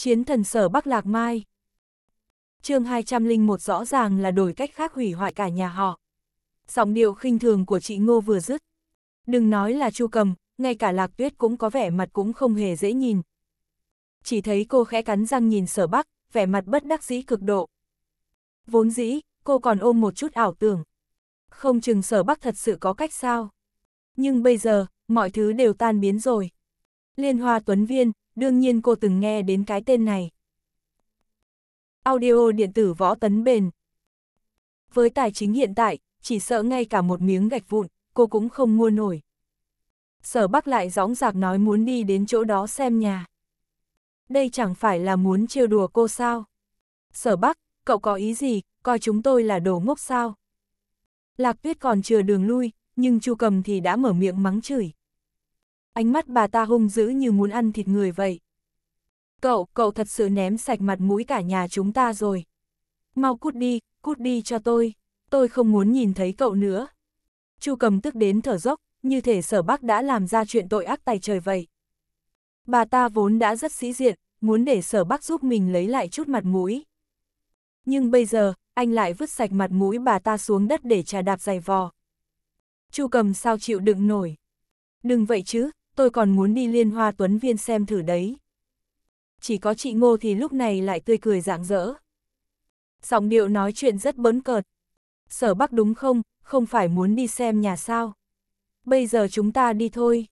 Chiến thần sở Bắc Lạc Mai chương 201 rõ ràng là đổi cách khác hủy hoại cả nhà họ. Giọng điệu khinh thường của chị Ngô vừa dứt. Đừng nói là chu cầm, ngay cả lạc tuyết cũng có vẻ mặt cũng không hề dễ nhìn. Chỉ thấy cô khẽ cắn răng nhìn sở bắc, vẻ mặt bất đắc dĩ cực độ. Vốn dĩ, cô còn ôm một chút ảo tưởng. Không chừng sở bắc thật sự có cách sao. Nhưng bây giờ, mọi thứ đều tan biến rồi. Liên hoa tuấn viên, đương nhiên cô từng nghe đến cái tên này. Audio điện tử võ tấn bền Với tài chính hiện tại, chỉ sợ ngay cả một miếng gạch vụn, cô cũng không mua nổi. Sở Bắc lại gióng giạc nói muốn đi đến chỗ đó xem nhà. Đây chẳng phải là muốn trêu đùa cô sao? Sở Bắc, cậu có ý gì, coi chúng tôi là đồ ngốc sao? Lạc Tuyết còn chưa đường lui, nhưng Chu Cầm thì đã mở miệng mắng chửi ánh mắt bà ta hung dữ như muốn ăn thịt người vậy. Cậu, cậu thật sự ném sạch mặt mũi cả nhà chúng ta rồi. Mau cút đi, cút đi cho tôi, tôi không muốn nhìn thấy cậu nữa. Chu cầm tức đến thở dốc, như thể sở bác đã làm ra chuyện tội ác tài trời vậy. Bà ta vốn đã rất sĩ diện, muốn để sở bác giúp mình lấy lại chút mặt mũi. Nhưng bây giờ, anh lại vứt sạch mặt mũi bà ta xuống đất để trà đạp giày vò. Chu cầm sao chịu đựng nổi. Đừng vậy chứ, tôi còn muốn đi liên hoa tuấn viên xem thử đấy. Chỉ có chị Ngô thì lúc này lại tươi cười rạng rỡ. Giọng điệu nói chuyện rất bấn cợt. Sở Bắc đúng không, không phải muốn đi xem nhà sao. Bây giờ chúng ta đi thôi.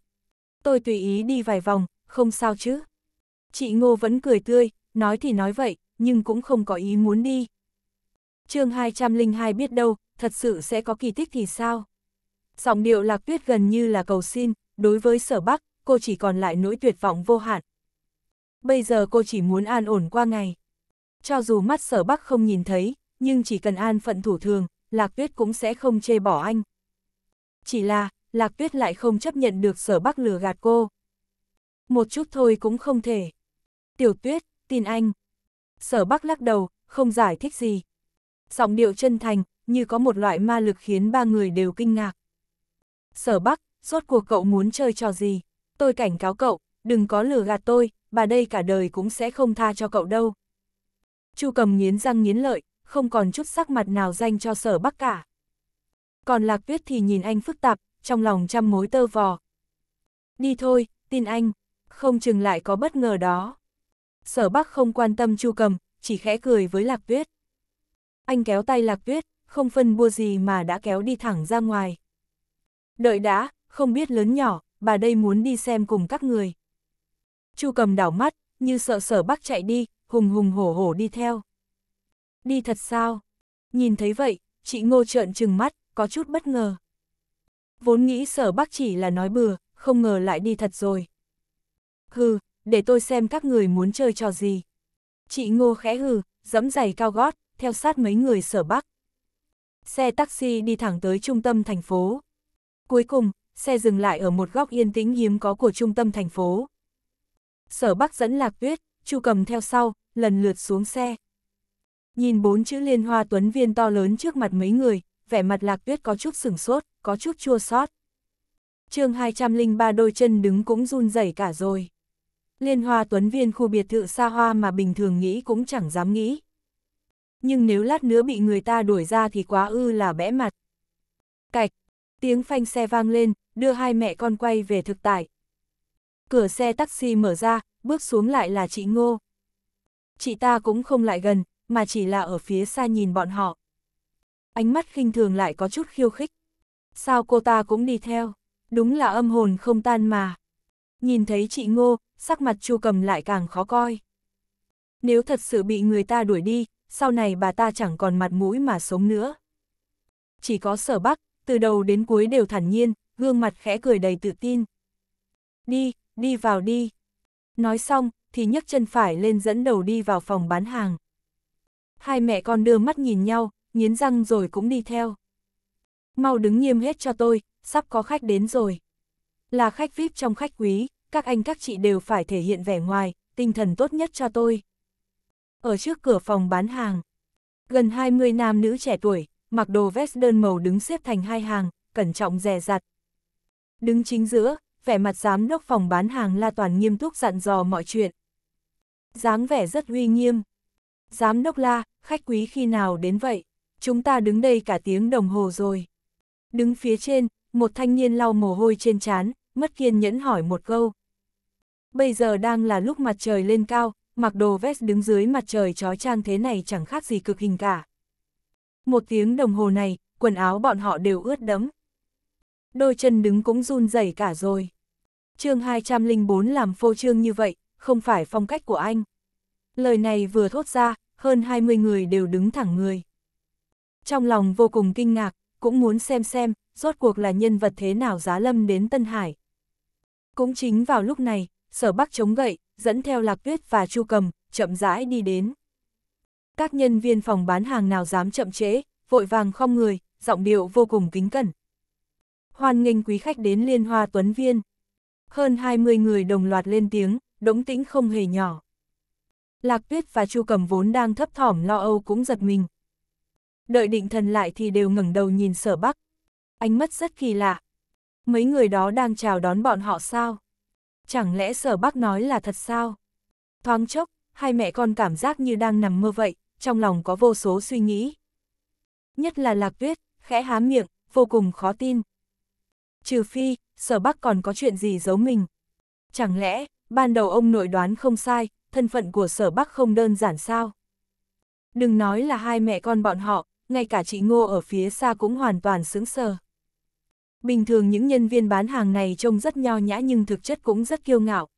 Tôi tùy ý đi vài vòng, không sao chứ. Chị Ngô vẫn cười tươi, nói thì nói vậy, nhưng cũng không có ý muốn đi. chương 202 biết đâu, thật sự sẽ có kỳ tích thì sao? Giọng điệu lạc tuyết gần như là cầu xin, đối với sở bắc, cô chỉ còn lại nỗi tuyệt vọng vô hạn. Bây giờ cô chỉ muốn an ổn qua ngày. Cho dù mắt sở bắc không nhìn thấy, nhưng chỉ cần an phận thủ thường, Lạc Tuyết cũng sẽ không chê bỏ anh. Chỉ là, Lạc Tuyết lại không chấp nhận được sở bắc lừa gạt cô. Một chút thôi cũng không thể. Tiểu Tuyết, tin anh. Sở bắc lắc đầu, không giải thích gì. Giọng điệu chân thành, như có một loại ma lực khiến ba người đều kinh ngạc. Sở Bắc, rốt cuộc cậu muốn chơi trò gì? Tôi cảnh cáo cậu, đừng có lừa gạt tôi, bà đây cả đời cũng sẽ không tha cho cậu đâu. Chu cầm nghiến răng nghiến lợi, không còn chút sắc mặt nào dành cho sở bắc cả. Còn lạc tuyết thì nhìn anh phức tạp, trong lòng trăm mối tơ vò. Đi thôi, tin anh, không chừng lại có bất ngờ đó. Sở bắc không quan tâm chu cầm, chỉ khẽ cười với lạc tuyết. Anh kéo tay lạc tuyết, không phân bua gì mà đã kéo đi thẳng ra ngoài. Đợi đã, không biết lớn nhỏ, bà đây muốn đi xem cùng các người. Chu cầm đảo mắt, như sợ sở bắc chạy đi, hùng hùng hổ hổ đi theo. Đi thật sao? Nhìn thấy vậy, chị ngô trợn trừng mắt, có chút bất ngờ. Vốn nghĩ sở bắc chỉ là nói bừa, không ngờ lại đi thật rồi. Hừ, để tôi xem các người muốn chơi trò gì. Chị ngô khẽ hừ, dẫm giày cao gót, theo sát mấy người sở bắc. Xe taxi đi thẳng tới trung tâm thành phố. Cuối cùng, xe dừng lại ở một góc yên tĩnh hiếm có của trung tâm thành phố. Sở Bắc dẫn Lạc Tuyết, Chu Cầm theo sau, lần lượt xuống xe. Nhìn bốn chữ liên hoa tuấn viên to lớn trước mặt mấy người, vẻ mặt Lạc Tuyết có chút sửng sốt, có chút chua xót. Chương 203 đôi chân đứng cũng run rẩy cả rồi. Liên hoa tuấn viên khu biệt thự xa hoa mà bình thường nghĩ cũng chẳng dám nghĩ. Nhưng nếu lát nữa bị người ta đuổi ra thì quá ư là bẽ mặt. Cạch, tiếng phanh xe vang lên, đưa hai mẹ con quay về thực tại. Cửa xe taxi mở ra, bước xuống lại là chị Ngô. Chị ta cũng không lại gần, mà chỉ là ở phía xa nhìn bọn họ. Ánh mắt khinh thường lại có chút khiêu khích. Sao cô ta cũng đi theo? Đúng là âm hồn không tan mà. Nhìn thấy chị Ngô, sắc mặt Chu Cầm lại càng khó coi. Nếu thật sự bị người ta đuổi đi, sau này bà ta chẳng còn mặt mũi mà sống nữa. Chỉ có sở bắc, từ đầu đến cuối đều thản nhiên, gương mặt khẽ cười đầy tự tin. Đi, đi vào đi. Nói xong, thì nhấc chân phải lên dẫn đầu đi vào phòng bán hàng. Hai mẹ con đưa mắt nhìn nhau, nghiến răng rồi cũng đi theo. Mau đứng nghiêm hết cho tôi, sắp có khách đến rồi. Là khách VIP trong khách quý, các anh các chị đều phải thể hiện vẻ ngoài, tinh thần tốt nhất cho tôi. Ở trước cửa phòng bán hàng, gần 20 nam nữ trẻ tuổi, mặc đồ vest đơn màu đứng xếp thành hai hàng, cẩn trọng dè dặt, Đứng chính giữa, vẻ mặt giám đốc phòng bán hàng La Toàn nghiêm túc dặn dò mọi chuyện. dáng vẻ rất uy nghiêm. Giám đốc La, khách quý khi nào đến vậy? Chúng ta đứng đây cả tiếng đồng hồ rồi. Đứng phía trên, một thanh niên lau mồ hôi trên trán, mất kiên nhẫn hỏi một câu. Bây giờ đang là lúc mặt trời lên cao, mặc đồ vest đứng dưới mặt trời trói trang thế này chẳng khác gì cực hình cả. Một tiếng đồng hồ này, quần áo bọn họ đều ướt đẫm đôi chân đứng cũng run rẩy cả rồi. chương 204 làm phô trương như vậy, không phải phong cách của anh. Lời này vừa thốt ra, hơn 20 người đều đứng thẳng người. Trong lòng vô cùng kinh ngạc, cũng muốn xem xem, rốt cuộc là nhân vật thế nào giá lâm đến Tân Hải. Cũng chính vào lúc này, sở bắc chống gậy, dẫn theo lạc tuyết và chu cầm, chậm rãi đi đến. Các nhân viên phòng bán hàng nào dám chậm trễ, vội vàng không người, giọng điệu vô cùng kính cẩn, hoan nghênh quý khách đến Liên Hoa Tuấn Viên. Hơn 20 người đồng loạt lên tiếng, đống tĩnh không hề nhỏ. Lạc Tuyết và Chu Cầm vốn đang thấp thỏm lo âu cũng giật mình. Đợi định thần lại thì đều ngẩng đầu nhìn sở bắc. Ánh mắt rất kỳ lạ. Mấy người đó đang chào đón bọn họ sao? Chẳng lẽ sở bắc nói là thật sao? Thoáng chốc, hai mẹ con cảm giác như đang nằm mơ vậy, trong lòng có vô số suy nghĩ. Nhất là Lạc Tuyết, khẽ há miệng, vô cùng khó tin trừ phi, sở bắc còn có chuyện gì giấu mình. Chẳng lẽ, ban đầu ông nội đoán không sai, thân phận của sở bắc không đơn giản sao? Đừng nói là hai mẹ con bọn họ, ngay cả chị Ngô ở phía xa cũng hoàn toàn sững sờ. Bình thường những nhân viên bán hàng này trông rất nho nhã nhưng thực chất cũng rất kiêu ngạo.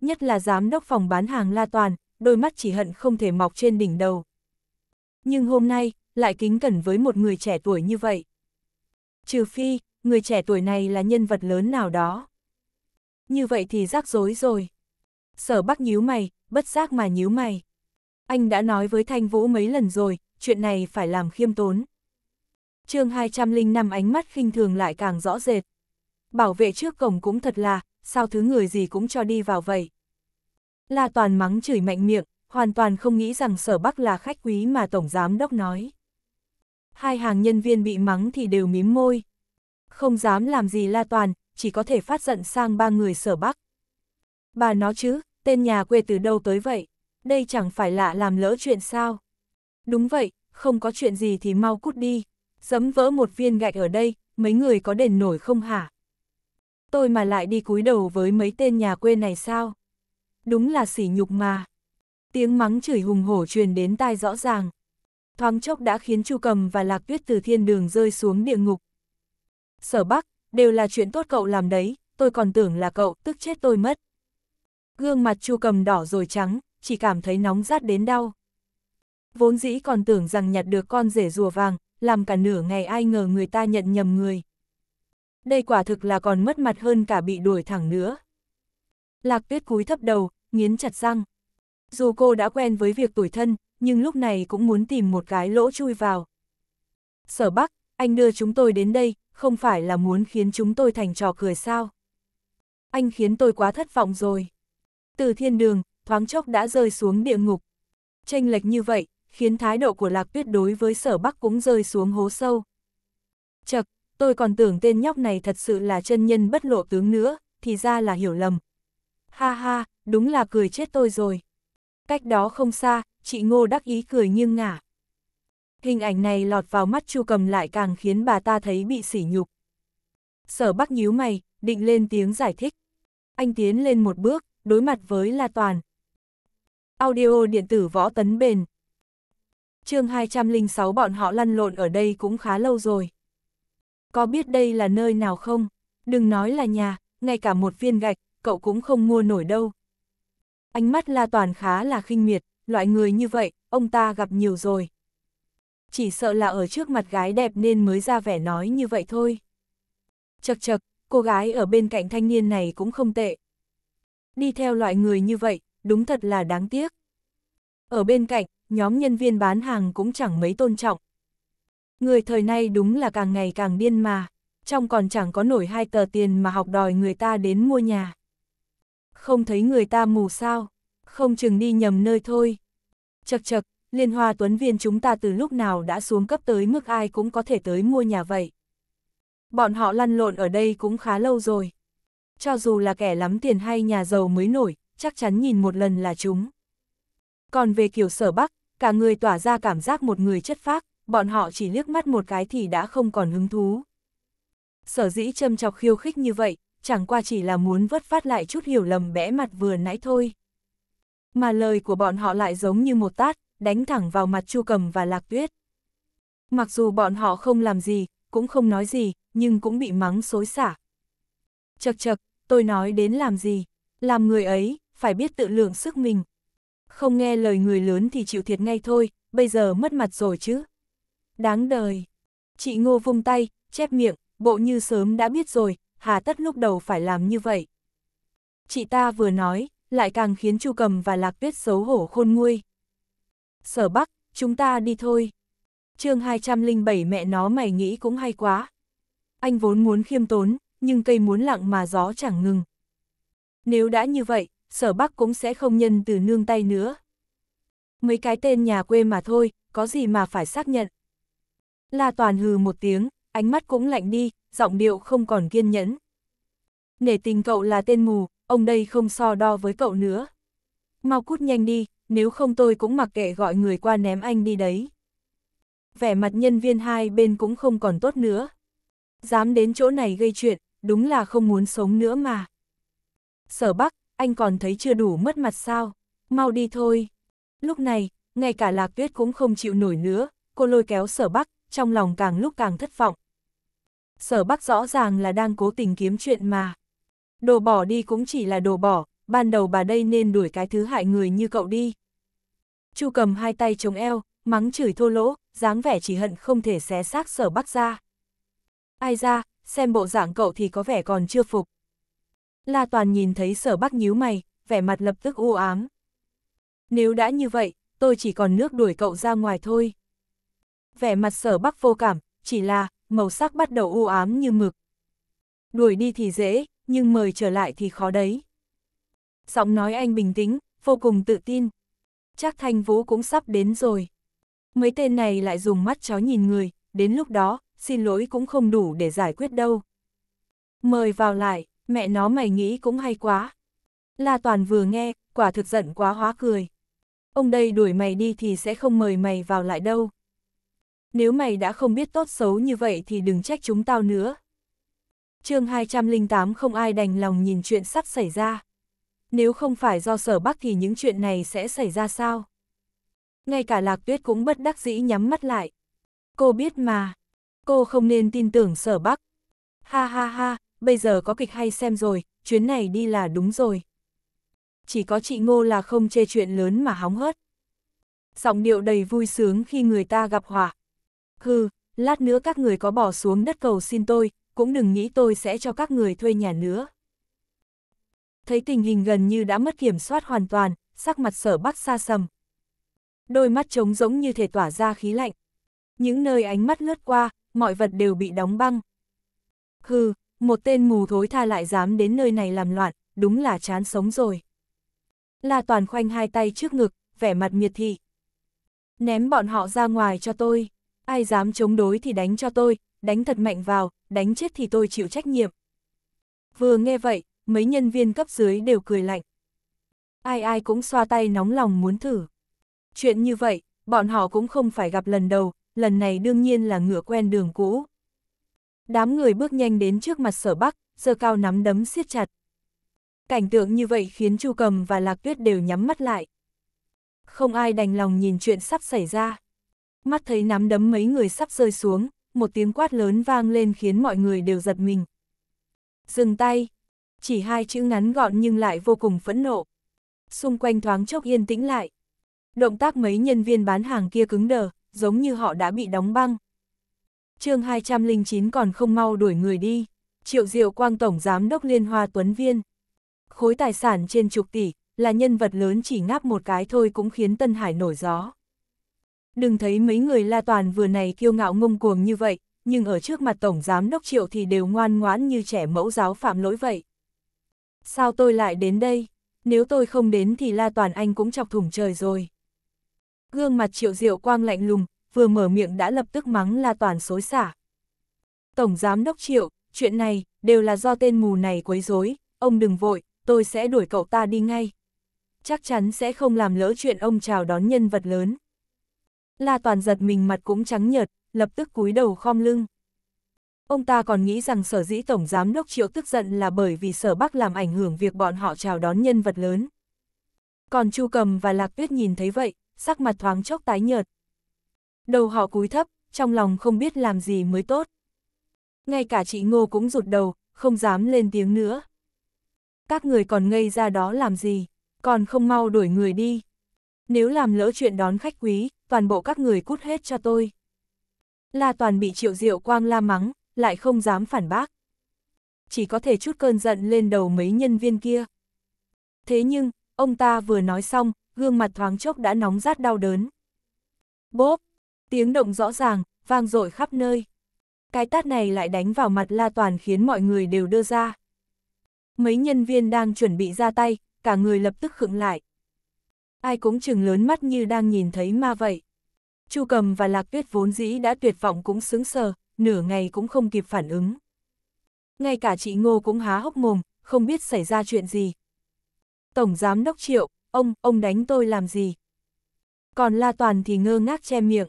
Nhất là giám đốc phòng bán hàng La Toàn, đôi mắt chỉ hận không thể mọc trên đỉnh đầu. Nhưng hôm nay, lại kính cẩn với một người trẻ tuổi như vậy. Trừ phi, người trẻ tuổi này là nhân vật lớn nào đó. Như vậy thì rắc rối rồi. Sở Bắc nhíu mày, bất giác mà nhíu mày. Anh đã nói với Thanh Vũ mấy lần rồi, chuyện này phải làm khiêm tốn. chương 205 ánh mắt khinh thường lại càng rõ rệt. Bảo vệ trước cổng cũng thật là, sao thứ người gì cũng cho đi vào vậy. La Toàn mắng chửi mạnh miệng, hoàn toàn không nghĩ rằng sở Bắc là khách quý mà Tổng Giám Đốc nói. Hai hàng nhân viên bị mắng thì đều mím môi. Không dám làm gì La Toàn, chỉ có thể phát giận sang ba người sở bắc. Bà nó chứ, tên nhà quê từ đâu tới vậy? Đây chẳng phải lạ làm lỡ chuyện sao? Đúng vậy, không có chuyện gì thì mau cút đi. Dấm vỡ một viên gạch ở đây, mấy người có đền nổi không hả? Tôi mà lại đi cúi đầu với mấy tên nhà quê này sao? Đúng là sỉ nhục mà. Tiếng mắng chửi hùng hổ truyền đến tai rõ ràng. Thoáng chốc đã khiến Chu Cầm và Lạc Tuyết từ thiên đường rơi xuống địa ngục sở bắc, đều là chuyện tốt cậu làm đấy, tôi còn tưởng là cậu, tức chết tôi mất. Gương mặt chu cầm đỏ rồi trắng, chỉ cảm thấy nóng rát đến đau. Vốn dĩ còn tưởng rằng nhặt được con rể rùa vàng, làm cả nửa ngày ai ngờ người ta nhận nhầm người. Đây quả thực là còn mất mặt hơn cả bị đuổi thẳng nữa. Lạc tuyết cúi thấp đầu, nghiến chặt răng. Dù cô đã quen với việc tuổi thân, nhưng lúc này cũng muốn tìm một cái lỗ chui vào. Sở Bắc, anh đưa chúng tôi đến đây, không phải là muốn khiến chúng tôi thành trò cười sao. Anh khiến tôi quá thất vọng rồi. Từ thiên đường, thoáng chốc đã rơi xuống địa ngục. Tranh lệch như vậy, khiến thái độ của Lạc Tuyết đối với sở Bắc cũng rơi xuống hố sâu. Chật, tôi còn tưởng tên nhóc này thật sự là chân nhân bất lộ tướng nữa, thì ra là hiểu lầm. Ha ha, đúng là cười chết tôi rồi. Cách đó không xa, chị Ngô đắc ý cười nghiêng ngả hình ảnh này lọt vào mắt Chu Cầm lại càng khiến bà ta thấy bị sỉ nhục. Sở Bắc nhíu mày, định lên tiếng giải thích. Anh tiến lên một bước, đối mặt với La Toàn. Audio điện tử võ tấn bền. chương 206 bọn họ lăn lộn ở đây cũng khá lâu rồi. Có biết đây là nơi nào không? Đừng nói là nhà, ngay cả một viên gạch, cậu cũng không mua nổi đâu. Ánh mắt La Toàn khá là khinh miệt, loại người như vậy, ông ta gặp nhiều rồi chỉ sợ là ở trước mặt gái đẹp nên mới ra vẻ nói như vậy thôi. Chật chật, cô gái ở bên cạnh thanh niên này cũng không tệ. Đi theo loại người như vậy, đúng thật là đáng tiếc. Ở bên cạnh, nhóm nhân viên bán hàng cũng chẳng mấy tôn trọng. Người thời nay đúng là càng ngày càng điên mà, trong còn chẳng có nổi hai tờ tiền mà học đòi người ta đến mua nhà. Không thấy người ta mù sao, không chừng đi nhầm nơi thôi. Chật chật, liên hoa tuấn viên chúng ta từ lúc nào đã xuống cấp tới mức ai cũng có thể tới mua nhà vậy. Bọn họ lăn lộn ở đây cũng khá lâu rồi. Cho dù là kẻ lắm tiền hay nhà giàu mới nổi, chắc chắn nhìn một lần là chúng. Còn về kiểu sở bắc, cả người tỏa ra cảm giác một người chất phác, bọn họ chỉ liếc mắt một cái thì đã không còn hứng thú. Sở dĩ châm chọc khiêu khích như vậy, chẳng qua chỉ là muốn vớt phát lại chút hiểu lầm bẽ mặt vừa nãy thôi. Mà lời của bọn họ lại giống như một tát, đánh thẳng vào mặt Chu Cầm và Lạc Tuyết. Mặc dù bọn họ không làm gì, cũng không nói gì, nhưng cũng bị mắng xối xả. Chật chật, tôi nói đến làm gì? Làm người ấy, phải biết tự lượng sức mình. Không nghe lời người lớn thì chịu thiệt ngay thôi, bây giờ mất mặt rồi chứ. Đáng đời. Chị Ngô vung tay, chép miệng, bộ như sớm đã biết rồi, hà tất lúc đầu phải làm như vậy. Chị ta vừa nói, lại càng khiến Chu Cầm và Lạc Tuyết xấu hổ khôn nguôi. Sở Bắc, chúng ta đi thôi. chương 207 mẹ nó mày nghĩ cũng hay quá. Anh vốn muốn khiêm tốn, nhưng cây muốn lặng mà gió chẳng ngừng. Nếu đã như vậy, sở Bắc cũng sẽ không nhân từ nương tay nữa. Mấy cái tên nhà quê mà thôi, có gì mà phải xác nhận. La Toàn hừ một tiếng, ánh mắt cũng lạnh đi, giọng điệu không còn kiên nhẫn. Nể tình cậu là tên mù, ông đây không so đo với cậu nữa. Mau cút nhanh đi, nếu không tôi cũng mặc kệ gọi người qua ném anh đi đấy. Vẻ mặt nhân viên hai bên cũng không còn tốt nữa. Dám đến chỗ này gây chuyện, đúng là không muốn sống nữa mà. Sở Bắc, anh còn thấy chưa đủ mất mặt sao, mau đi thôi. Lúc này, ngay cả Lạc Tuyết cũng không chịu nổi nữa, cô lôi kéo Sở Bắc, trong lòng càng lúc càng thất vọng. Sở Bắc rõ ràng là đang cố tình kiếm chuyện mà. Đồ bỏ đi cũng chỉ là đồ bỏ, ban đầu bà đây nên đuổi cái thứ hại người như cậu đi. Chu cầm hai tay chống eo, mắng chửi thô lỗ, dáng vẻ chỉ hận không thể xé xác sở bắc ra. Ai ra, xem bộ dạng cậu thì có vẻ còn chưa phục. La Toàn nhìn thấy sở bắc nhíu mày, vẻ mặt lập tức u ám. Nếu đã như vậy, tôi chỉ còn nước đuổi cậu ra ngoài thôi. Vẻ mặt sở bắc vô cảm, chỉ là, màu sắc bắt đầu u ám như mực. Đuổi đi thì dễ, nhưng mời trở lại thì khó đấy. Giọng nói anh bình tĩnh, vô cùng tự tin, chắc Thanh Vũ cũng sắp đến rồi. Mấy tên này lại dùng mắt chó nhìn người, đến lúc đó, xin lỗi cũng không đủ để giải quyết đâu. Mời vào lại, mẹ nó mày nghĩ cũng hay quá. La Toàn vừa nghe, quả thực giận quá hóa cười. Ông đây đuổi mày đi thì sẽ không mời mày vào lại đâu. Nếu mày đã không biết tốt xấu như vậy thì đừng trách chúng tao nữa. chương 208 không ai đành lòng nhìn chuyện sắp xảy ra nếu không phải do sở bắc thì những chuyện này sẽ xảy ra sao? Ngay cả lạc tuyết cũng bất đắc dĩ nhắm mắt lại. Cô biết mà, cô không nên tin tưởng sở bắc. Ha ha ha, bây giờ có kịch hay xem rồi, chuyến này đi là đúng rồi. Chỉ có chị Ngô là không chê chuyện lớn mà hóng hớt. Giọng điệu đầy vui sướng khi người ta gặp họa. Hừ, lát nữa các người có bỏ xuống đất cầu xin tôi, cũng đừng nghĩ tôi sẽ cho các người thuê nhà nữa thấy tình hình gần như đã mất kiểm soát hoàn toàn, sắc mặt sở bắc xa sầm. Đôi mắt trống giống như thể tỏa ra khí lạnh. Những nơi ánh mắt lướt qua, mọi vật đều bị đóng băng. Hừ, một tên mù thối tha lại dám đến nơi này làm loạn, đúng là chán sống rồi. La Toàn khoanh hai tay trước ngực, vẻ mặt miệt thị. Ném bọn họ ra ngoài cho tôi, ai dám chống đối thì đánh cho tôi, đánh thật mạnh vào, đánh chết thì tôi chịu trách nhiệm. Vừa nghe vậy, mấy nhân viên cấp dưới đều cười lạnh. Ai ai cũng xoa tay nóng lòng muốn thử. Chuyện như vậy, bọn họ cũng không phải gặp lần đầu, lần này đương nhiên là ngựa quen đường cũ. Đám người bước nhanh đến trước mặt sở bắc, giơ cao nắm đấm siết chặt. Cảnh tượng như vậy khiến Chu Cầm và Lạc Tuyết đều nhắm mắt lại. Không ai đành lòng nhìn chuyện sắp xảy ra. Mắt thấy nắm đấm mấy người sắp rơi xuống, một tiếng quát lớn vang lên khiến mọi người đều giật mình. Dừng tay, chỉ hai chữ ngắn gọn nhưng lại vô cùng phẫn nộ. Xung quanh thoáng chốc yên tĩnh lại. Động tác mấy nhân viên bán hàng kia cứng đờ, giống như họ đã bị đóng băng. chương 209 còn không mau đuổi người đi. Triệu Diệu Quang Tổng Giám đốc Liên Hoa Tuấn Viên. Khối tài sản trên chục tỷ, là nhân vật lớn chỉ ngáp một cái thôi cũng khiến Tân Hải nổi gió. Đừng thấy mấy người la toàn vừa này kiêu ngạo ngông cuồng như vậy, nhưng ở trước mặt Tổng Giám Đốc Triệu thì đều ngoan ngoãn như trẻ mẫu giáo phạm lỗi vậy. Sao tôi lại đến đây? Nếu tôi không đến thì La Toàn Anh cũng chọc thủng trời rồi. Gương mặt triệu diệu quang lạnh lùng, vừa mở miệng đã lập tức mắng La Toàn xối xả. Tổng Giám Đốc Triệu, chuyện này, đều là do tên mù này quấy rối, ông đừng vội, tôi sẽ đuổi cậu ta đi ngay. Chắc chắn sẽ không làm lỡ chuyện ông chào đón nhân vật lớn. La Toàn giật mình mặt cũng trắng nhợt, lập tức cúi đầu khom lưng. Ông ta còn nghĩ rằng sở dĩ Tổng Giám Đốc Triệu tức giận là bởi vì sở Bắc làm ảnh hưởng việc bọn họ chào đón nhân vật lớn. Còn Chu Cầm và Lạc Tuyết nhìn thấy vậy, sắc mặt thoáng chốc tái nhợt. Đầu họ cúi thấp, trong lòng không biết làm gì mới tốt. Ngay cả chị Ngô cũng rụt đầu, không dám lên tiếng nữa. Các người còn ngây ra đó làm gì, còn không mau đuổi người đi. Nếu làm lỡ chuyện đón khách quý, toàn bộ các người cút hết cho tôi. La Toàn bị triệu diệu quang la mắng, lại không dám phản bác. Chỉ có thể chút cơn giận lên đầu mấy nhân viên kia. Thế nhưng, ông ta vừa nói xong, gương mặt thoáng chốc đã nóng rát đau đớn. Bốp, tiếng động rõ ràng, vang dội khắp nơi. Cái tát này lại đánh vào mặt La Toàn khiến mọi người đều đưa ra. Mấy nhân viên đang chuẩn bị ra tay, cả người lập tức khựng lại. Ai cũng chừng lớn mắt như đang nhìn thấy ma vậy. Chu Cầm và Lạc Tuyết vốn dĩ đã tuyệt vọng cũng sững sờ, nửa ngày cũng không kịp phản ứng. Ngay cả chị Ngô cũng há hốc mồm, không biết xảy ra chuyện gì. Tổng giám đốc triệu, ông, ông đánh tôi làm gì? Còn La Toàn thì ngơ ngác che miệng.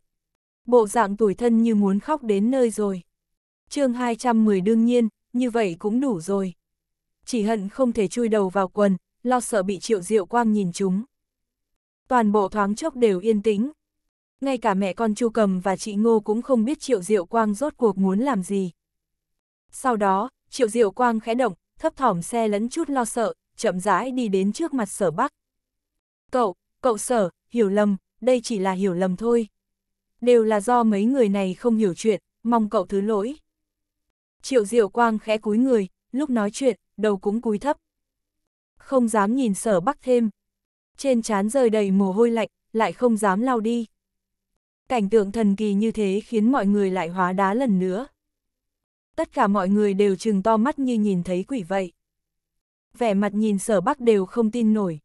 Bộ dạng tuổi thân như muốn khóc đến nơi rồi. chương 210 đương nhiên, như vậy cũng đủ rồi. Chỉ hận không thể chui đầu vào quần, lo sợ bị triệu diệu quang nhìn chúng. Toàn bộ thoáng chốc đều yên tĩnh, ngay cả mẹ con Chu Cầm và chị Ngô cũng không biết Triệu Diệu Quang rốt cuộc muốn làm gì. Sau đó, Triệu Diệu Quang khẽ động, thấp thỏm xe lẫn chút lo sợ, chậm rãi đi đến trước mặt sở bắc. Cậu, cậu sở, hiểu lầm, đây chỉ là hiểu lầm thôi. Đều là do mấy người này không hiểu chuyện, mong cậu thứ lỗi. Triệu Diệu Quang khẽ cúi người, lúc nói chuyện, đầu cũng cúi thấp. Không dám nhìn sở bắc thêm. Trên trán rơi đầy mồ hôi lạnh, lại không dám lau đi cảnh tượng thần kỳ như thế khiến mọi người lại hóa đá lần nữa. Tất cả mọi người đều trừng to mắt như nhìn thấy quỷ vậy. Vẻ mặt nhìn sở bắc đều không tin nổi.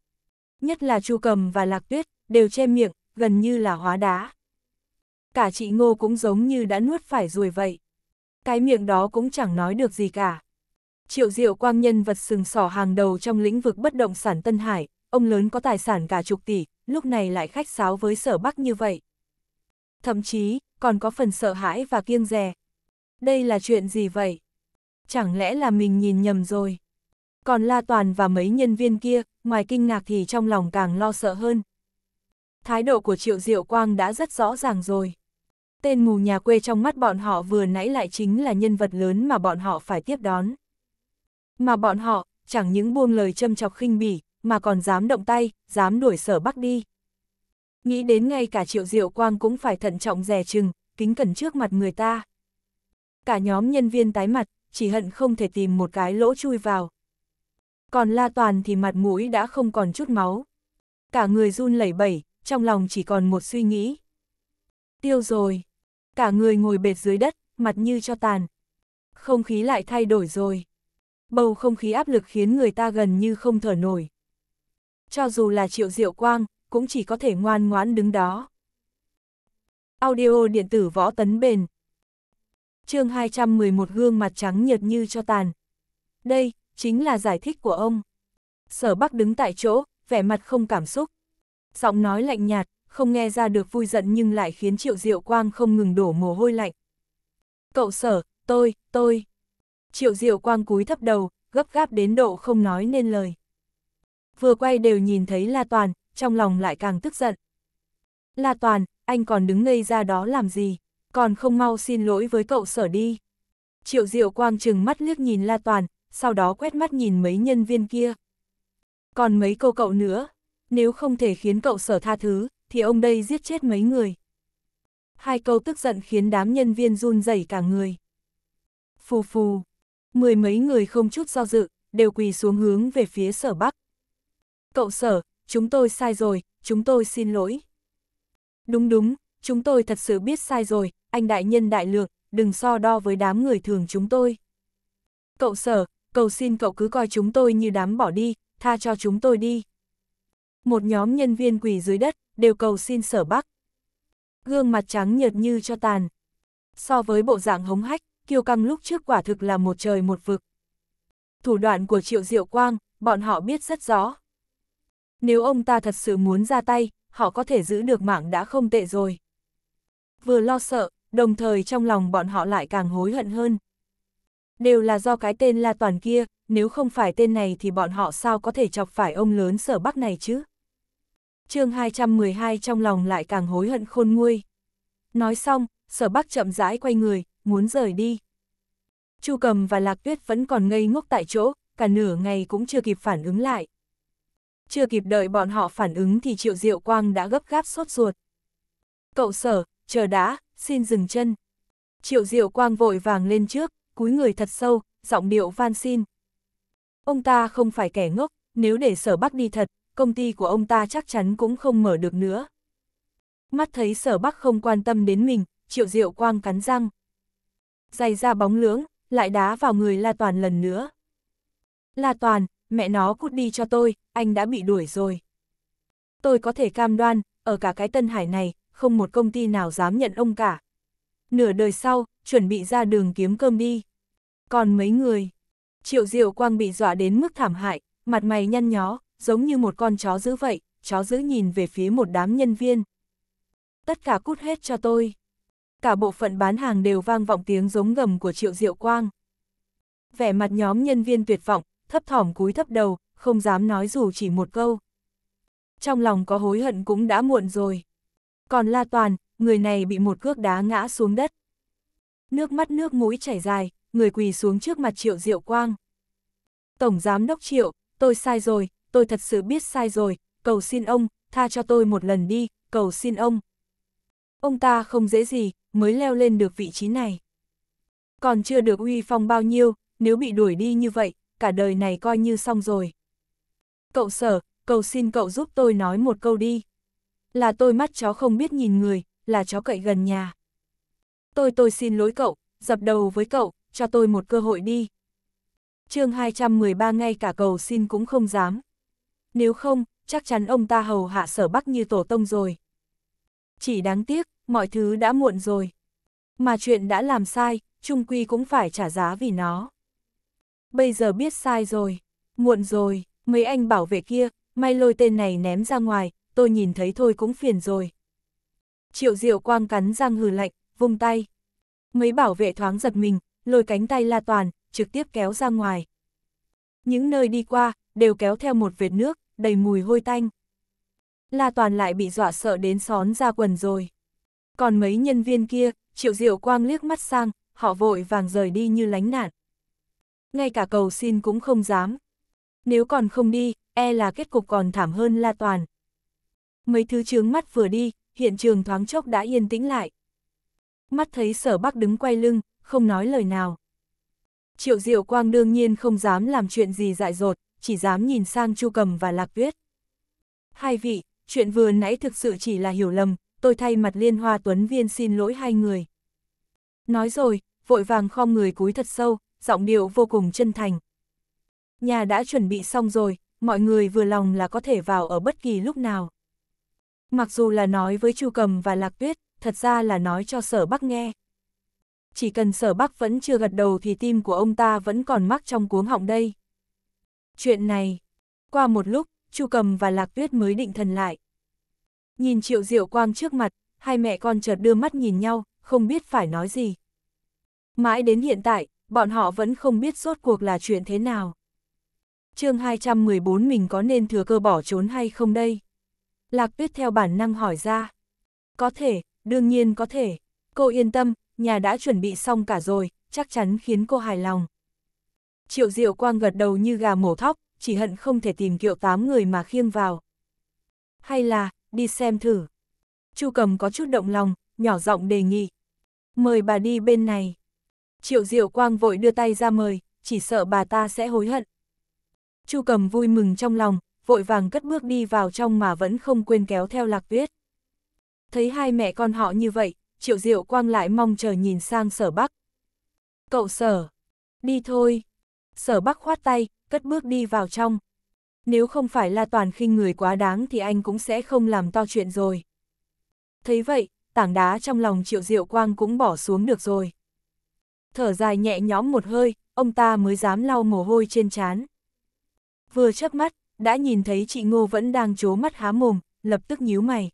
Nhất là chu cầm và lạc tuyết, đều che miệng, gần như là hóa đá. Cả chị ngô cũng giống như đã nuốt phải ruồi vậy. Cái miệng đó cũng chẳng nói được gì cả. Triệu diệu quang nhân vật sừng sỏ hàng đầu trong lĩnh vực bất động sản Tân Hải, ông lớn có tài sản cả chục tỷ, lúc này lại khách sáo với sở bắc như vậy thậm chí còn có phần sợ hãi và kiêng rè. Đây là chuyện gì vậy? Chẳng lẽ là mình nhìn nhầm rồi? Còn La Toàn và mấy nhân viên kia, ngoài kinh ngạc thì trong lòng càng lo sợ hơn. Thái độ của Triệu Diệu Quang đã rất rõ ràng rồi. Tên mù nhà quê trong mắt bọn họ vừa nãy lại chính là nhân vật lớn mà bọn họ phải tiếp đón. Mà bọn họ, chẳng những buông lời châm chọc khinh bỉ, mà còn dám động tay, dám đuổi sở bắc đi nghĩ đến ngay cả triệu diệu quang cũng phải thận trọng rè chừng, kính cẩn trước mặt người ta. Cả nhóm nhân viên tái mặt, chỉ hận không thể tìm một cái lỗ chui vào. Còn La Toàn thì mặt mũi đã không còn chút máu. Cả người run lẩy bẩy, trong lòng chỉ còn một suy nghĩ. Tiêu rồi. Cả người ngồi bệt dưới đất, mặt như cho tàn. Không khí lại thay đổi rồi. Bầu không khí áp lực khiến người ta gần như không thở nổi. Cho dù là triệu diệu quang, cũng chỉ có thể ngoan ngoãn đứng đó. Audio điện tử võ tấn bền chương 211 gương mặt trắng nhợt như cho tàn. Đây, chính là giải thích của ông. Sở Bắc đứng tại chỗ, vẻ mặt không cảm xúc. Giọng nói lạnh nhạt, không nghe ra được vui giận nhưng lại khiến Triệu Diệu Quang không ngừng đổ mồ hôi lạnh. Cậu sở, tôi, tôi. Triệu Diệu Quang cúi thấp đầu, gấp gáp đến độ không nói nên lời. Vừa quay đều nhìn thấy La Toàn, trong lòng lại càng tức giận. La Toàn, anh còn đứng ngây ra đó làm gì, còn không mau xin lỗi với cậu sở đi. Triệu Diệu Quang chừng mắt liếc nhìn La Toàn, sau đó quét mắt nhìn mấy nhân viên kia. Còn mấy câu cậu nữa, nếu không thể khiến cậu sở tha thứ, thì ông đây giết chết mấy người. Hai câu tức giận khiến đám nhân viên run rẩy cả người. Phù phù, mười mấy người không chút do dự, đều quỳ xuống hướng về phía sở bắc. Cậu sở, chúng tôi sai rồi, chúng tôi xin lỗi. Đúng đúng, chúng tôi thật sự biết sai rồi, anh đại nhân đại lược, đừng so đo với đám người thường chúng tôi. Cậu sở, cầu xin cậu cứ coi chúng tôi như đám bỏ đi, tha cho chúng tôi đi. Một nhóm nhân viên quỳ dưới đất, đều cầu xin sở bắc. Gương mặt trắng nhợt như cho tàn. So với bộ dạng hống hách, kiêu căng lúc trước quả thực là một trời một vực. Thủ đoạn của Triệu Diệu Quang, bọn họ biết rất rõ. Nếu ông ta thật sự muốn ra tay, họ có thể giữ được mạng đã không tệ rồi. Vừa lo sợ, đồng thời trong lòng bọn họ lại càng hối hận hơn. Đều là do cái tên La Toàn kia, nếu không phải tên này thì bọn họ sao có thể chọc phải ông lớn sở bắc này chứ? chương 212 trong lòng lại càng hối hận khôn nguôi. Nói xong, sở bắc chậm rãi quay người, muốn rời đi. Chu cầm và Lạc Tuyết vẫn còn ngây ngốc tại chỗ, cả nửa ngày cũng chưa kịp phản ứng lại. Chưa kịp đợi bọn họ phản ứng thì Triệu Diệu Quang đã gấp gáp sốt ruột. Cậu sở, chờ đã, xin dừng chân. Triệu Diệu Quang vội vàng lên trước, cúi người thật sâu, giọng điệu van xin. Ông ta không phải kẻ ngốc, nếu để sở bắc đi thật, công ty của ông ta chắc chắn cũng không mở được nữa. Mắt thấy sở bắc không quan tâm đến mình, Triệu Diệu Quang cắn răng. Dày ra bóng lưỡng, lại đá vào người La Toàn lần nữa. La Toàn, mẹ nó cút đi cho tôi, anh đã bị đuổi rồi. Tôi có thể cam đoan, ở cả cái Tân Hải này, không một công ty nào dám nhận ông cả. Nửa đời sau, chuẩn bị ra đường kiếm cơm đi. Còn mấy người, Triệu Diệu Quang bị dọa đến mức thảm hại, mặt mày nhăn nhó, giống như một con chó dữ vậy, chó dữ nhìn về phía một đám nhân viên. Tất cả cút hết cho tôi. Cả bộ phận bán hàng đều vang vọng tiếng giống gầm của Triệu Diệu Quang. Vẻ mặt nhóm nhân viên tuyệt vọng, thấp thỏm cúi thấp đầu, không dám nói dù chỉ một câu. Trong lòng có hối hận cũng đã muộn rồi. Còn La Toàn, người này bị một cước đá ngã xuống đất. Nước mắt nước mũi chảy dài, người quỳ xuống trước mặt Triệu Diệu Quang. Tổng Giám Đốc Triệu, tôi sai rồi, tôi thật sự biết sai rồi, cầu xin ông, tha cho tôi một lần đi, cầu xin ông. Ông ta không dễ gì, mới leo lên được vị trí này. Còn chưa được uy phong bao nhiêu, nếu bị đuổi đi như vậy, cả đời này coi như xong rồi. Cậu sở, cầu xin cậu giúp tôi nói một câu đi. Là tôi mắt chó không biết nhìn người, là chó cậy gần nhà. Tôi tôi xin lỗi cậu, dập đầu với cậu, cho tôi một cơ hội đi. chương 213 ngay cả cầu xin cũng không dám. Nếu không, chắc chắn ông ta hầu hạ sở bắc như tổ tông rồi. Chỉ đáng tiếc, mọi thứ đã muộn rồi. Mà chuyện đã làm sai, trung quy cũng phải trả giá vì nó bây giờ biết sai rồi, muộn rồi, mấy anh bảo vệ kia, may lôi tên này ném ra ngoài, tôi nhìn thấy thôi cũng phiền rồi. Triệu diệu quang cắn răng hừ lạnh, vung tay. Mấy bảo vệ thoáng giật mình, lôi cánh tay la toàn, trực tiếp kéo ra ngoài. Những nơi đi qua, đều kéo theo một vệt nước, đầy mùi hôi tanh. La toàn lại bị dọa sợ đến xón ra quần rồi. Còn mấy nhân viên kia, triệu diệu quang liếc mắt sang, họ vội vàng rời đi như lánh nạn ngay cả cầu xin cũng không dám. Nếu còn không đi, e là kết cục còn thảm hơn La Toàn. Mấy thứ chướng mắt vừa đi, hiện trường thoáng chốc đã yên tĩnh lại. Mắt thấy sở bắc đứng quay lưng, không nói lời nào. Triệu Diệu Quang đương nhiên không dám làm chuyện gì dại dột, chỉ dám nhìn sang Chu Cầm và Lạc Viết. Hai vị, chuyện vừa nãy thực sự chỉ là hiểu lầm, tôi thay mặt Liên Hoa Tuấn Viên xin lỗi hai người. Nói rồi, vội vàng khom người cúi thật sâu, giọng điệu vô cùng chân thành. Nhà đã chuẩn bị xong rồi, mọi người vừa lòng là có thể vào ở bất kỳ lúc nào. Mặc dù là nói với Chu Cầm và Lạc Tuyết, thật ra là nói cho Sở Bắc nghe. Chỉ cần Sở Bắc vẫn chưa gật đầu thì tim của ông ta vẫn còn mắc trong cuống họng đây. Chuyện này, qua một lúc, Chu Cầm và Lạc Tuyết mới định thần lại. Nhìn Triệu Diệu Quang trước mặt, hai mẹ con chợt đưa mắt nhìn nhau, không biết phải nói gì. Mãi đến hiện tại, bọn họ vẫn không biết rốt cuộc là chuyện thế nào. chương 214 mình có nên thừa cơ bỏ trốn hay không đây? Lạc tuyết theo bản năng hỏi ra. Có thể, đương nhiên có thể. Cô yên tâm, nhà đã chuẩn bị xong cả rồi, chắc chắn khiến cô hài lòng. Triệu Diệu Quang gật đầu như gà mổ thóc, chỉ hận không thể tìm kiệu tám người mà khiêng vào. Hay là, đi xem thử. Chu Cầm có chút động lòng, nhỏ giọng đề nghị. Mời bà đi bên này. Triệu Diệu Quang vội đưa tay ra mời, chỉ sợ bà ta sẽ hối hận. Chu Cầm vui mừng trong lòng, vội vàng cất bước đi vào trong mà vẫn không quên kéo theo Lạc Tuyết. Thấy hai mẹ con họ như vậy, Triệu Diệu Quang lại mong chờ nhìn sang Sở Bắc. Cậu Sở, đi thôi. Sở Bắc khoát tay, cất bước đi vào trong. Nếu không phải là toàn khinh người quá đáng thì anh cũng sẽ không làm to chuyện rồi. Thấy vậy, tảng đá trong lòng Triệu Diệu Quang cũng bỏ xuống được rồi thở dài nhẹ nhõm một hơi, ông ta mới dám lau mồ hôi trên trán. Vừa chớp mắt, đã nhìn thấy chị Ngô vẫn đang chố mắt há mồm, lập tức nhíu mày.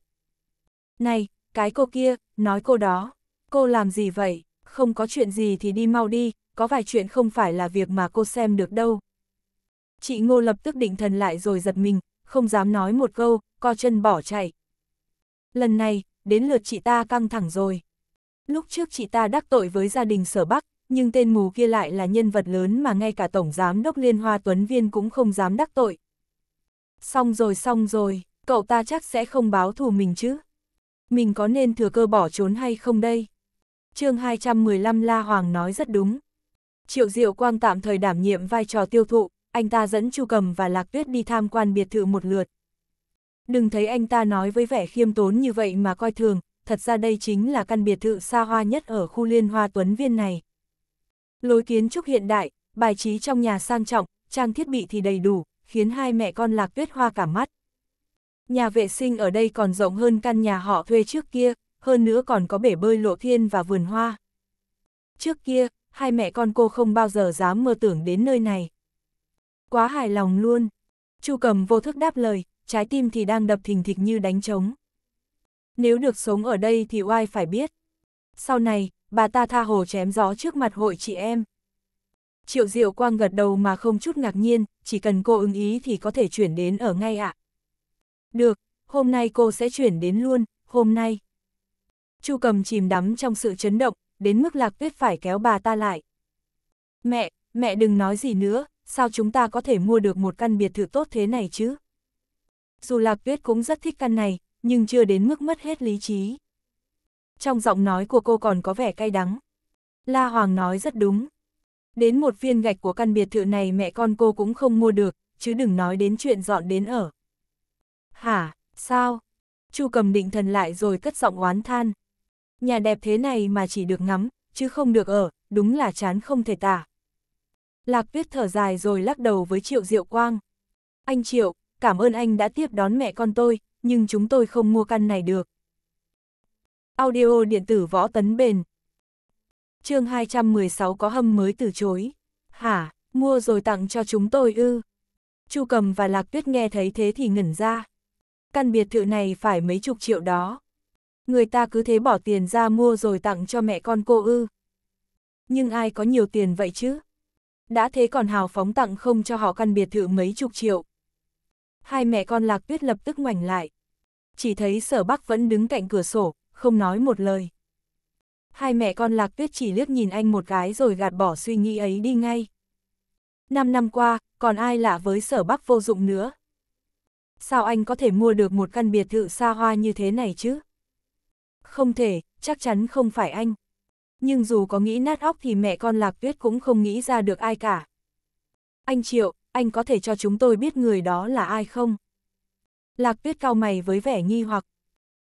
Này, cái cô kia, nói cô đó, cô làm gì vậy, không có chuyện gì thì đi mau đi, có vài chuyện không phải là việc mà cô xem được đâu. Chị Ngô lập tức định thần lại rồi giật mình, không dám nói một câu, co chân bỏ chạy. Lần này, đến lượt chị ta căng thẳng rồi. Lúc trước chị ta đắc tội với gia đình sở Bắc, nhưng tên mù kia lại là nhân vật lớn mà ngay cả Tổng Giám Đốc Liên Hoa Tuấn Viên cũng không dám đắc tội. Xong rồi xong rồi, cậu ta chắc sẽ không báo thù mình chứ. Mình có nên thừa cơ bỏ trốn hay không đây? chương 215 La Hoàng nói rất đúng. Triệu Diệu Quang tạm thời đảm nhiệm vai trò tiêu thụ, anh ta dẫn Chu Cầm và Lạc Tuyết đi tham quan biệt thự một lượt. Đừng thấy anh ta nói với vẻ khiêm tốn như vậy mà coi thường, thật ra đây chính là căn biệt thự xa hoa nhất ở khu liên hoa tuấn viên này. Lối kiến trúc hiện đại, bài trí trong nhà sang trọng, trang thiết bị thì đầy đủ, khiến hai mẹ con Lạc Tuyết Hoa cả mắt. Nhà vệ sinh ở đây còn rộng hơn căn nhà họ thuê trước kia, hơn nữa còn có bể bơi lộ thiên và vườn hoa. Trước kia, hai mẹ con cô không bao giờ dám mơ tưởng đến nơi này. Quá hài lòng luôn. Chu Cầm vô thức đáp lời, trái tim thì đang đập thình thịch như đánh trống. Nếu được sống ở đây thì oai phải biết. Sau này, bà ta tha hồ chém gió trước mặt hội chị em. Triệu Diệu Quang gật đầu mà không chút ngạc nhiên, chỉ cần cô ứng ý thì có thể chuyển đến ở ngay ạ. Được, hôm nay cô sẽ chuyển đến luôn, hôm nay. Chu cầm chìm đắm trong sự chấn động, đến mức lạc tuyết phải kéo bà ta lại. Mẹ, mẹ đừng nói gì nữa, sao chúng ta có thể mua được một căn biệt thự tốt thế này chứ? Dù lạc tuyết cũng rất thích căn này, nhưng chưa đến mức mất hết lý trí trong giọng nói của cô còn có vẻ cay đắng. La Hoàng nói rất đúng. Đến một viên gạch của căn biệt thự này mẹ con cô cũng không mua được, chứ đừng nói đến chuyện dọn đến ở. Hả, sao? Chu cầm định thần lại rồi cất giọng oán than. Nhà đẹp thế này mà chỉ được ngắm, chứ không được ở, đúng là chán không thể tả. Lạc tuyết thở dài rồi lắc đầu với Triệu Diệu Quang. Anh Triệu, cảm ơn anh đã tiếp đón mẹ con tôi, nhưng chúng tôi không mua căn này được. Audio điện tử võ tấn bền. chương 216 có hâm mới từ chối. Hả, mua rồi tặng cho chúng tôi ư. Chu cầm và lạc tuyết nghe thấy thế thì ngẩn ra. Căn biệt thự này phải mấy chục triệu đó. Người ta cứ thế bỏ tiền ra mua rồi tặng cho mẹ con cô ư. Nhưng ai có nhiều tiền vậy chứ? Đã thế còn hào phóng tặng không cho họ căn biệt thự mấy chục triệu. Hai mẹ con lạc tuyết lập tức ngoảnh lại. Chỉ thấy sở bắc vẫn đứng cạnh cửa sổ, không nói một lời. Hai mẹ con Lạc Tuyết chỉ liếc nhìn anh một cái rồi gạt bỏ suy nghĩ ấy đi ngay. Năm năm qua, còn ai lạ với sở bắc vô dụng nữa. Sao anh có thể mua được một căn biệt thự xa hoa như thế này chứ? Không thể, chắc chắn không phải anh. Nhưng dù có nghĩ nát óc thì mẹ con Lạc Tuyết cũng không nghĩ ra được ai cả. Anh Triệu, anh có thể cho chúng tôi biết người đó là ai không? Lạc Tuyết cao mày với vẻ nghi hoặc.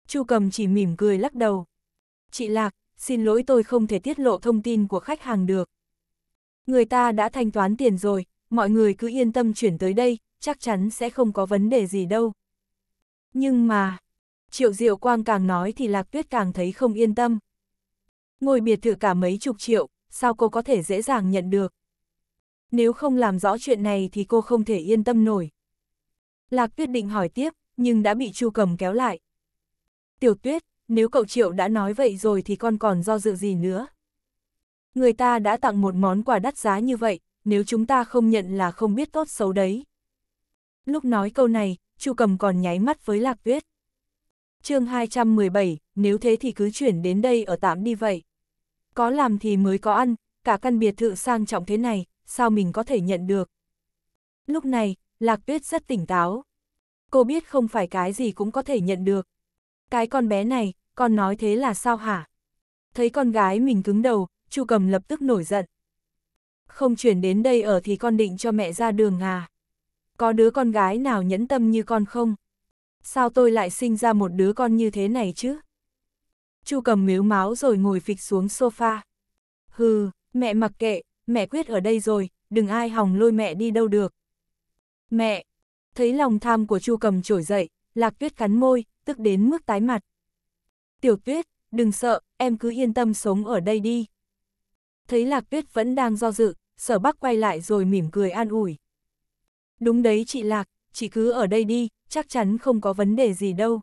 Chu Cầm chỉ mỉm cười lắc đầu. Chị Lạc, xin lỗi tôi không thể tiết lộ thông tin của khách hàng được. Người ta đã thanh toán tiền rồi, mọi người cứ yên tâm chuyển tới đây, chắc chắn sẽ không có vấn đề gì đâu. Nhưng mà, Triệu Diệu Quang càng nói thì Lạc Tuyết càng thấy không yên tâm. Ngôi biệt thự cả mấy chục triệu, sao cô có thể dễ dàng nhận được? Nếu không làm rõ chuyện này thì cô không thể yên tâm nổi. Lạc Tuyết định hỏi tiếp, nhưng đã bị Chu Cầm kéo lại tiểu tuyết, nếu cậu triệu đã nói vậy rồi thì con còn do dự gì nữa. Người ta đã tặng một món quà đắt giá như vậy, nếu chúng ta không nhận là không biết tốt xấu đấy. Lúc nói câu này, Chu Cầm còn nháy mắt với Lạc Tuyết. chương 217, nếu thế thì cứ chuyển đến đây ở tạm đi vậy. Có làm thì mới có ăn, cả căn biệt thự sang trọng thế này, sao mình có thể nhận được. Lúc này, Lạc Tuyết rất tỉnh táo. Cô biết không phải cái gì cũng có thể nhận được, cái con bé này, con nói thế là sao hả? Thấy con gái mình cứng đầu, chu cầm lập tức nổi giận. Không chuyển đến đây ở thì con định cho mẹ ra đường à? Có đứa con gái nào nhẫn tâm như con không? Sao tôi lại sinh ra một đứa con như thế này chứ? chu cầm miếu máu rồi ngồi phịch xuống sofa. Hừ, mẹ mặc kệ, mẹ quyết ở đây rồi, đừng ai hòng lôi mẹ đi đâu được. Mẹ, thấy lòng tham của chu cầm trỗi dậy, Lạc Tuyết cắn môi, tức đến mức tái mặt. Tiểu Tuyết, đừng sợ, em cứ yên tâm sống ở đây đi. Thấy Lạc Tuyết vẫn đang do dự, sở bắc quay lại rồi mỉm cười an ủi. Đúng đấy chị Lạc, chị cứ ở đây đi, chắc chắn không có vấn đề gì đâu.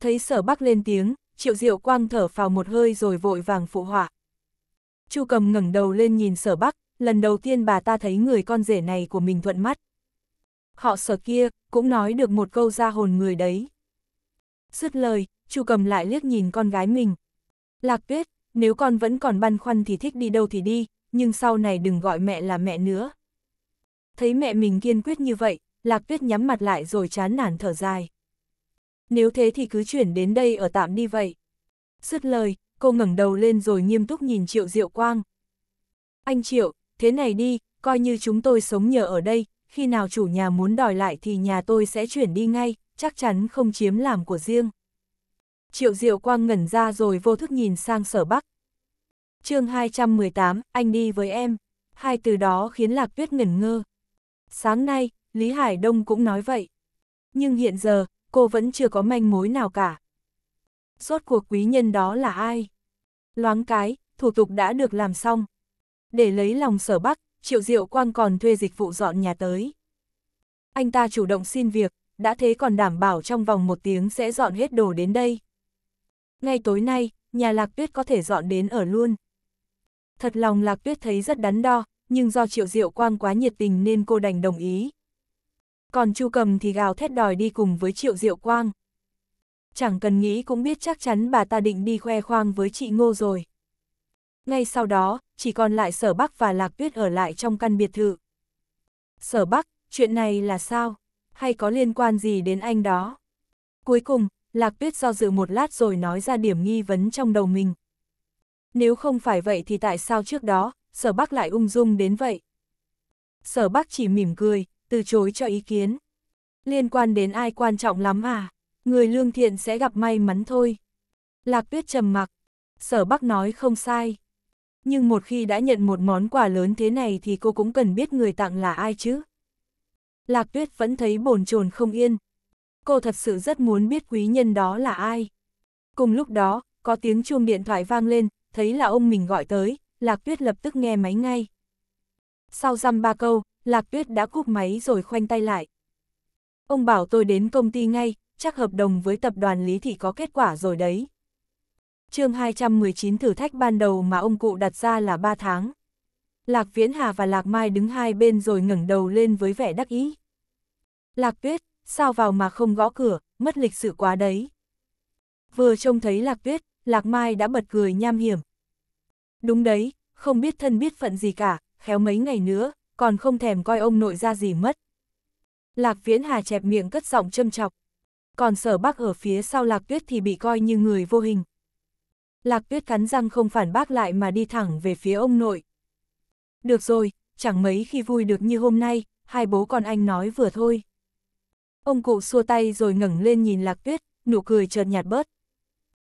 Thấy sở bắc lên tiếng, triệu diệu quang thở phào một hơi rồi vội vàng phụ họa. Chu cầm ngẩng đầu lên nhìn sở bắc, lần đầu tiên bà ta thấy người con rể này của mình thuận mắt họ sở kia, cũng nói được một câu ra hồn người đấy. Dứt lời, Chu cầm lại liếc nhìn con gái mình. Lạc tuyết, nếu con vẫn còn băn khoăn thì thích đi đâu thì đi, nhưng sau này đừng gọi mẹ là mẹ nữa. Thấy mẹ mình kiên quyết như vậy, Lạc tuyết nhắm mặt lại rồi chán nản thở dài. Nếu thế thì cứ chuyển đến đây ở tạm đi vậy. Dứt lời, cô ngẩng đầu lên rồi nghiêm túc nhìn Triệu Diệu Quang. Anh Triệu, thế này đi, coi như chúng tôi sống nhờ ở đây, khi nào chủ nhà muốn đòi lại thì nhà tôi sẽ chuyển đi ngay, chắc chắn không chiếm làm của riêng. Triệu Diệu Quang ngẩn ra rồi vô thức nhìn sang sở Bắc. chương 218, anh đi với em. Hai từ đó khiến Lạc Tuyết ngẩn ngơ. Sáng nay, Lý Hải Đông cũng nói vậy. Nhưng hiện giờ, cô vẫn chưa có manh mối nào cả. Rốt cuộc quý nhân đó là ai? Loáng cái, thủ tục đã được làm xong. Để lấy lòng sở Bắc, Triệu Diệu Quang còn thuê dịch vụ dọn nhà tới. Anh ta chủ động xin việc, đã thế còn đảm bảo trong vòng một tiếng sẽ dọn hết đồ đến đây. Ngay tối nay, nhà Lạc Tuyết có thể dọn đến ở luôn. Thật lòng Lạc Tuyết thấy rất đắn đo, nhưng do Triệu Diệu Quang quá nhiệt tình nên cô đành đồng ý. Còn Chu Cầm thì gào thét đòi đi cùng với Triệu Diệu Quang. Chẳng cần nghĩ cũng biết chắc chắn bà ta định đi khoe khoang với chị Ngô rồi. Ngay sau đó, chỉ còn lại Sở Bắc và Lạc Tuyết ở lại trong căn biệt thự. Sở Bắc, chuyện này là sao? Hay có liên quan gì đến anh đó? Cuối cùng, Lạc Tuyết do dự một lát rồi nói ra điểm nghi vấn trong đầu mình. Nếu không phải vậy thì tại sao trước đó, Sở Bắc lại ung dung đến vậy? Sở Bắc chỉ mỉm cười, từ chối cho ý kiến. Liên quan đến ai quan trọng lắm à? Người lương thiện sẽ gặp may mắn thôi. Lạc Tuyết trầm mặc. Sở Bắc nói không sai. Nhưng một khi đã nhận một món quà lớn thế này thì cô cũng cần biết người tặng là ai chứ. Lạc tuyết vẫn thấy bồn chồn không yên. Cô thật sự rất muốn biết quý nhân đó là ai. Cùng lúc đó, có tiếng chuông điện thoại vang lên, thấy là ông mình gọi tới, Lạc tuyết lập tức nghe máy ngay. Sau dăm ba câu, Lạc tuyết đã cúp máy rồi khoanh tay lại. Ông bảo tôi đến công ty ngay, chắc hợp đồng với tập đoàn Lý Thị có kết quả rồi đấy chương 219 thử thách ban đầu mà ông cụ đặt ra là 3 tháng. Lạc Viễn Hà và Lạc Mai đứng hai bên rồi ngẩng đầu lên với vẻ đắc ý. Lạc Tuyết, sao vào mà không gõ cửa, mất lịch sự quá đấy. Vừa trông thấy Lạc Tuyết, Lạc Mai đã bật cười nham hiểm. Đúng đấy, không biết thân biết phận gì cả, khéo mấy ngày nữa, còn không thèm coi ông nội ra gì mất. Lạc Viễn Hà chẹp miệng cất giọng châm chọc. Còn sở Bắc ở phía sau Lạc Tuyết thì bị coi như người vô hình. Lạc tuyết cắn răng không phản bác lại mà đi thẳng về phía ông nội. Được rồi, chẳng mấy khi vui được như hôm nay, hai bố con anh nói vừa thôi. Ông cụ xua tay rồi ngẩng lên nhìn Lạc Tuyết, nụ cười chợt nhạt bớt.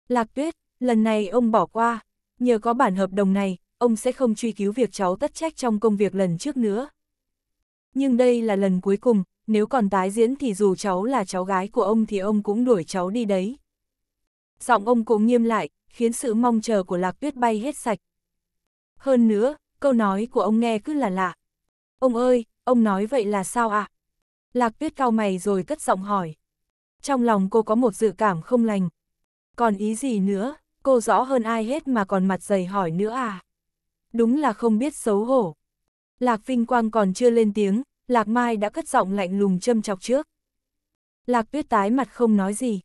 Lạc Tuyết, lần này ông bỏ qua, nhờ có bản hợp đồng này, ông sẽ không truy cứu việc cháu tất trách trong công việc lần trước nữa. Nhưng đây là lần cuối cùng, nếu còn tái diễn thì dù cháu là cháu gái của ông thì ông cũng đuổi cháu đi đấy. Giọng ông cụ nghiêm lại, khiến sự mong chờ của Lạc Tuyết bay hết sạch. Hơn nữa, câu nói của ông nghe cứ là lạ. Ông ơi, ông nói vậy là sao ạ? À? Lạc Tuyết cau mày rồi cất giọng hỏi. Trong lòng cô có một dự cảm không lành. Còn ý gì nữa, cô rõ hơn ai hết mà còn mặt dày hỏi nữa à? Đúng là không biết xấu hổ. Lạc Vinh Quang còn chưa lên tiếng, Lạc Mai đã cất giọng lạnh lùng châm chọc trước. Lạc Tuyết tái mặt không nói gì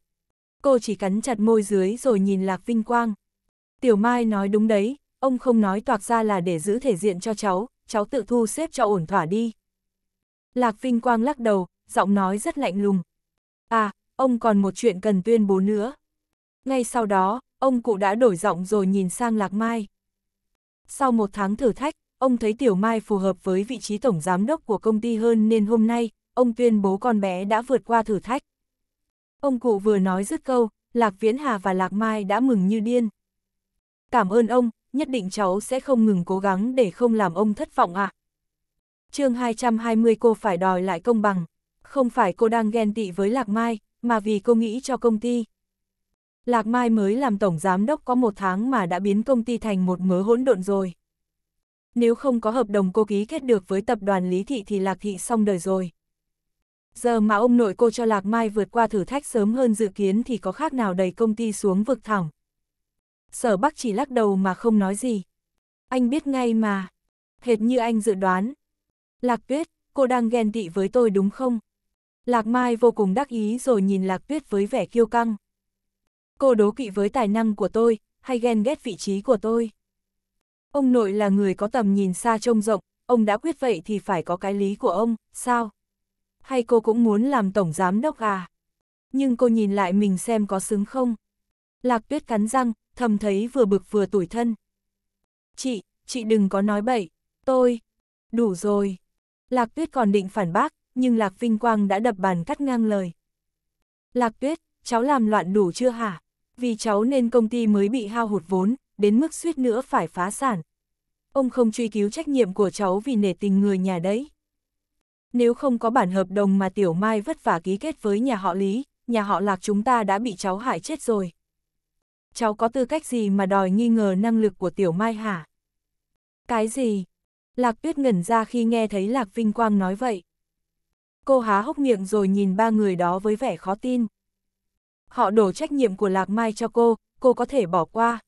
cô chỉ cắn chặt môi dưới rồi nhìn Lạc Vinh Quang. Tiểu Mai nói đúng đấy, ông không nói toạc ra là để giữ thể diện cho cháu, cháu tự thu xếp cho ổn thỏa đi. Lạc Vinh Quang lắc đầu, giọng nói rất lạnh lùng. À, ông còn một chuyện cần tuyên bố nữa. Ngay sau đó, ông cụ đã đổi giọng rồi nhìn sang Lạc Mai. Sau một tháng thử thách, ông thấy Tiểu Mai phù hợp với vị trí tổng giám đốc của công ty hơn nên hôm nay, ông tuyên bố con bé đã vượt qua thử thách. Ông cụ vừa nói dứt câu, Lạc Viễn Hà và Lạc Mai đã mừng như điên. Cảm ơn ông, nhất định cháu sẽ không ngừng cố gắng để không làm ông thất vọng ạ. À. chương 220 cô phải đòi lại công bằng. Không phải cô đang ghen tị với Lạc Mai, mà vì cô nghĩ cho công ty. Lạc Mai mới làm tổng giám đốc có một tháng mà đã biến công ty thành một mớ hỗn độn rồi. Nếu không có hợp đồng cô ký kết được với tập đoàn Lý Thị thì Lạc Thị xong đời rồi. Giờ mà ông nội cô cho Lạc Mai vượt qua thử thách sớm hơn dự kiến thì có khác nào đẩy công ty xuống vực thẳng. Sở Bắc chỉ lắc đầu mà không nói gì. Anh biết ngay mà. Hệt như anh dự đoán. Lạc Tuyết, cô đang ghen tị với tôi đúng không? Lạc Mai vô cùng đắc ý rồi nhìn Lạc Tuyết với vẻ kiêu căng. Cô đố kỵ với tài năng của tôi, hay ghen ghét vị trí của tôi. Ông nội là người có tầm nhìn xa trông rộng, ông đã quyết vậy thì phải có cái lý của ông, sao? hay cô cũng muốn làm tổng giám đốc à? Nhưng cô nhìn lại mình xem có xứng không? Lạc tuyết cắn răng, thầm thấy vừa bực vừa tủi thân. Chị, chị đừng có nói bậy, tôi, đủ rồi. Lạc tuyết còn định phản bác, nhưng Lạc Vinh Quang đã đập bàn cắt ngang lời. Lạc tuyết, cháu làm loạn đủ chưa hả? Vì cháu nên công ty mới bị hao hụt vốn, đến mức suýt nữa phải phá sản. Ông không truy cứu trách nhiệm của cháu vì nể tình người nhà đấy. Nếu không có bản hợp đồng mà Tiểu Mai vất vả ký kết với nhà họ Lý, nhà họ Lạc chúng ta đã bị cháu hại chết rồi. Cháu có tư cách gì mà đòi nghi ngờ năng lực của Tiểu Mai hả? Cái gì? Lạc Tuyết ngẩn ra khi nghe thấy Lạc Vinh Quang nói vậy. Cô há hốc miệng rồi nhìn ba người đó với vẻ khó tin. Họ đổ trách nhiệm của Lạc Mai cho cô, cô có thể bỏ qua.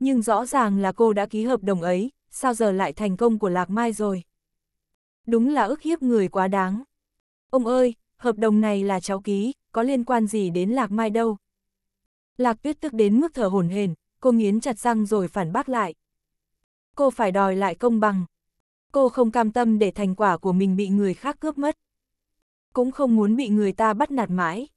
Nhưng rõ ràng là cô đã ký hợp đồng ấy, sao giờ lại thành công của Lạc Mai rồi? đúng là ức hiếp người quá đáng. Ông ơi, hợp đồng này là cháu ký, có liên quan gì đến Lạc Mai đâu. Lạc tuyết tức đến mức thở hổn hển, cô nghiến chặt răng rồi phản bác lại. Cô phải đòi lại công bằng. Cô không cam tâm để thành quả của mình bị người khác cướp mất. Cũng không muốn bị người ta bắt nạt mãi.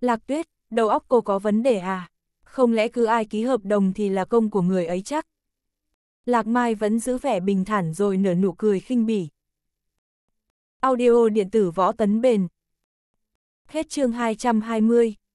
Lạc tuyết, đầu óc cô có vấn đề à? Không lẽ cứ ai ký hợp đồng thì là công của người ấy chắc? Lạc Mai vẫn giữ vẻ bình thản rồi nở nụ cười khinh bỉ. Audio điện tử võ tấn bền. Hết chương 220.